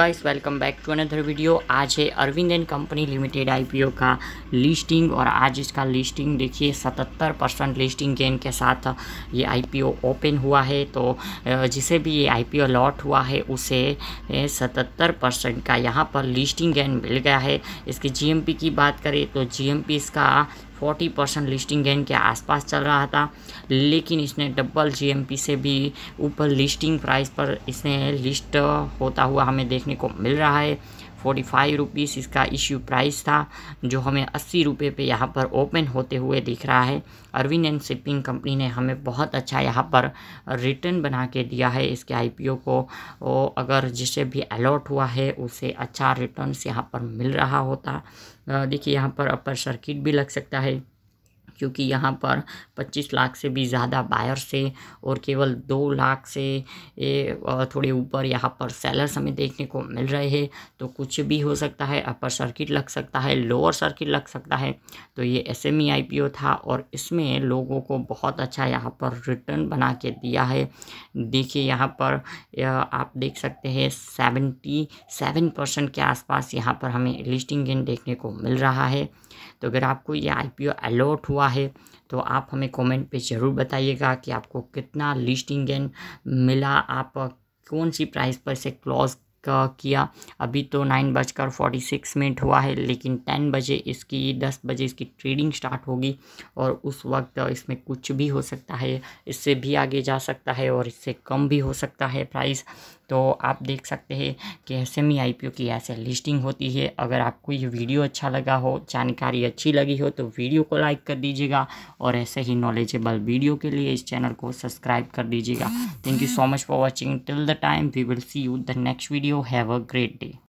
guys welcome back to another video आज है Arvind and company limited IPO का listing और आज इसका लिस्टिंग देखिए 77 परसेंट लिस्टिंग गेन के साथ ये आईपीओ ओपन हुआ है तो जिसे भी ये आईपीओ लॉट हुआ है उसे 77 परसेंट का यहाँ पर लिस्टिंग गेन मिल गया है इसकी जीएमपी की बात करें तो जीएमपी इसका 40 परसेंट लिस्टिंग गेन के आसपास चल रहा था लेकिन इसने डबल जीएमपी से भी ऊपर लिस्टिंग प्राइस पर इसने लिस्ट होता हुआ हमें देखने को मिल रहा है फोर्टी फाइव रुपीज़ इसका इश्यू प्राइस था जो हमें अस्सी रुपये पे यहाँ पर ओपन होते हुए दिख रहा है अरविंद एंड शिपिंग कंपनी ने हमें बहुत अच्छा यहाँ पर रिटर्न बना के दिया है इसके आईपीओ को और अगर जिसे भी अलॉट हुआ है उसे अच्छा रिटर्न यहाँ पर मिल रहा होता देखिए यहाँ पर अपर सर्किट भी लग सकता है क्योंकि यहाँ पर 25 लाख से भी ज़्यादा बायर्स है और केवल दो लाख से थोड़े ऊपर यहाँ पर सेलर्स हमें देखने को मिल रहे हैं तो कुछ भी हो सकता है अपर सर्किट लग सकता है लोअर सर्किट लग सकता है तो ये एस एम e था और इसमें लोगों को बहुत अच्छा यहाँ पर रिटर्न बना के दिया है देखिए यहाँ पर आप देख सकते हैं सेवेंटी सेवन परसेंट के आसपास यहाँ पर हमें लिस्टिंग गेन देखने को मिल रहा है तो अगर आपको ये आई पी अलॉट हुआ हुआ है तो आप हमें कमेंट पे ज़रूर बताइएगा कि आपको कितना लिस्टिंग गेन मिला आप कौन सी प्राइस पर से क्लॉज किया अभी तो नाइन बजकर फोर्टी सिक्स मिनट हुआ है लेकिन टेन बजे इसकी दस बजे इसकी ट्रेडिंग स्टार्ट होगी और उस वक्त इसमें कुछ भी हो सकता है इससे भी आगे जा सकता है और इससे कम भी हो सकता है प्राइस तो आप देख सकते हैं कि S M I P O की ऐसे लिस्टिंग होती है अगर आपको ये वीडियो अच्छा लगा हो जानकारी अच्छी लगी हो तो वीडियो को लाइक कर दीजिएगा और ऐसे ही नॉलेजेबल वीडियो के लिए इस चैनल को सब्सक्राइब कर दीजिएगा thank you so much for watching till the time we will see you the next video have a great day